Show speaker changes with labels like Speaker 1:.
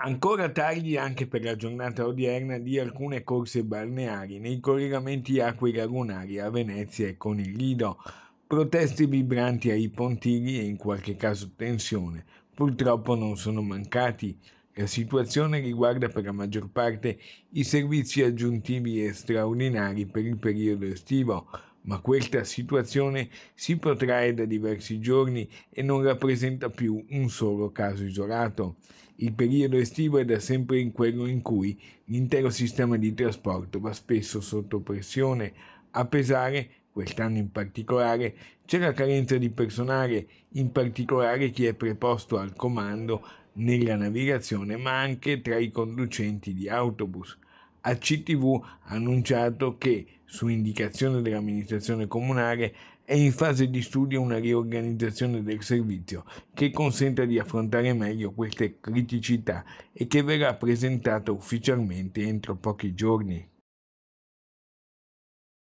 Speaker 1: Ancora tagli anche per la giornata odierna di alcune corse balneari nei collegamenti acqui lagunari a Venezia e con il Lido, proteste vibranti ai pontili e in qualche caso tensione. Purtroppo non sono mancati. La situazione riguarda per la maggior parte i servizi aggiuntivi e straordinari per il periodo estivo, ma questa situazione si protrae da diversi giorni e non rappresenta più un solo caso isolato. Il periodo estivo è da sempre in quello in cui l'intero sistema di trasporto va spesso sotto pressione, a pesare quest'anno in particolare, c'è la carenza di personale, in particolare chi è preposto al comando nella navigazione, ma anche tra i conducenti di autobus a CTV ha annunciato che, su indicazione dell'amministrazione comunale, è in fase di studio una riorganizzazione del servizio che consenta di affrontare meglio queste criticità e che verrà presentata ufficialmente entro pochi giorni.